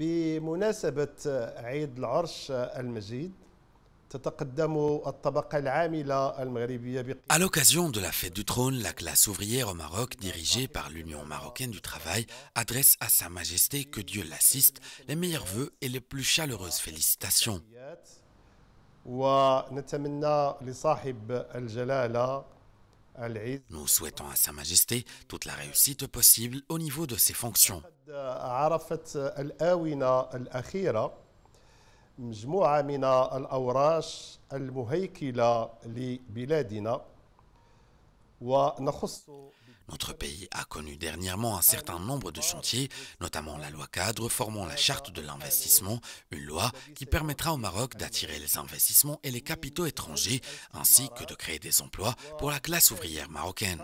À l'occasion de la fête du trône, la classe ouvrière au Maroc, dirigée par l'Union marocaine du travail, adresse à Sa Majesté, que Dieu l'assiste, les meilleurs voeux et les plus chaleureuses félicitations. Nous souhaitons à Sa Majesté toute la réussite possible au niveau de ses fonctions. Notre pays a connu dernièrement un certain nombre de chantiers, notamment la loi cadre formant la charte de l'investissement, une loi qui permettra au Maroc d'attirer les investissements et les capitaux étrangers, ainsi que de créer des emplois pour la classe ouvrière marocaine.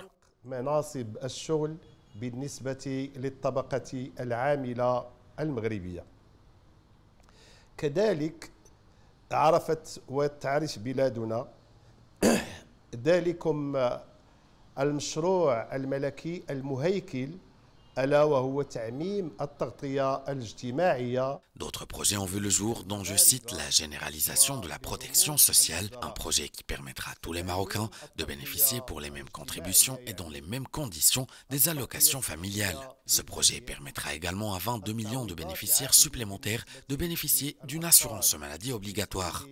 كذلك عرفت وتعرف بلادنا D'autres projets ont vu le jour, dont je cite la généralisation de la protection sociale, un projet qui permettra à tous les Marocains de bénéficier pour les mêmes contributions et dans les mêmes conditions des allocations familiales. Ce projet permettra également à 22 millions de bénéficiaires supplémentaires de bénéficier d'une assurance maladie obligatoire.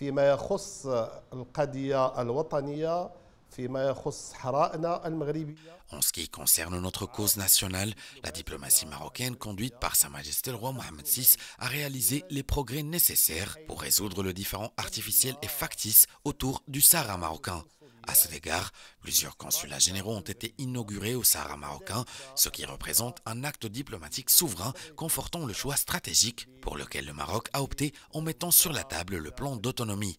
En ce qui concerne notre cause nationale, la diplomatie marocaine conduite par Sa Majesté le roi Mohamed VI a réalisé les progrès nécessaires pour résoudre le différent artificiel et factice autour du Sahara marocain. À cet égard, plusieurs consulats généraux ont été inaugurés au Sahara marocain, ce qui représente un acte diplomatique souverain confortant le choix stratégique pour lequel le Maroc a opté en mettant sur la table le plan d'autonomie.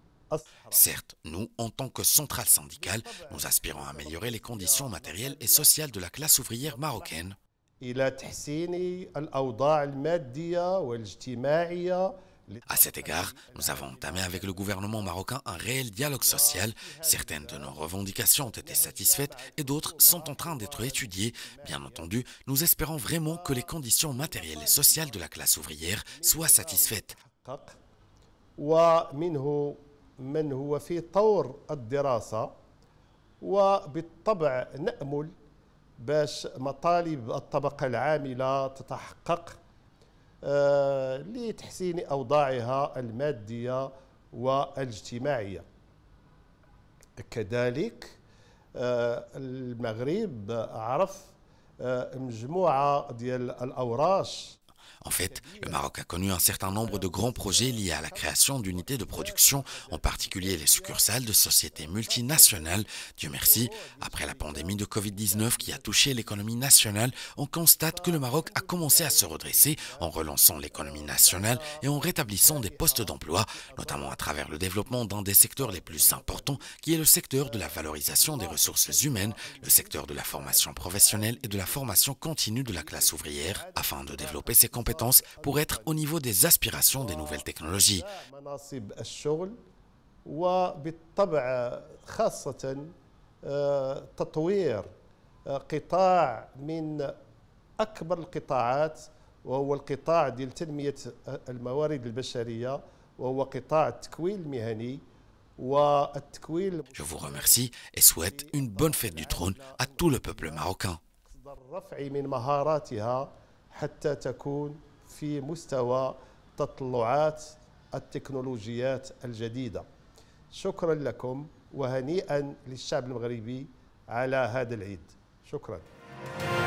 Certes, nous, en tant que centrale syndicale, nous aspirons à améliorer les conditions matérielles et sociales de la classe ouvrière marocaine. À cet égard, nous avons entamé avec le gouvernement marocain un réel dialogue social. Certaines de nos revendications ont été satisfaites et d'autres sont en train d'être étudiées. Bien entendu, nous espérons vraiment que les conditions matérielles et sociales de la classe ouvrière soient satisfaites. من هو في طور الدراسة وبالطبع نأمل باش مطالب الطبقة العاملة تتحقق آه، لتحسين أوضاعها المادية والاجتماعية كذلك آه، المغرب عرف آه، مجموعة ديال الأوراش En fait, le Maroc a connu un certain nombre de grands projets liés à la création d'unités de production, en particulier les succursales de sociétés multinationales. Dieu merci, après la pandémie de Covid-19 qui a touché l'économie nationale, on constate que le Maroc a commencé à se redresser en relançant l'économie nationale et en rétablissant des postes d'emploi, notamment à travers le développement d'un des secteurs les plus importants qui est le secteur de la valorisation des ressources humaines, le secteur de la formation professionnelle et de la formation continue de la classe ouvrière, afin de développer ses compétences pour être au niveau des aspirations des nouvelles technologies. Je vous remercie et souhaite une bonne fête du trône à tout le peuple marocain. حتى تكون في مستوى تطلعات التكنولوجيات الجديدة شكرا لكم وهنيئا للشعب المغربي على هذا العيد شكرا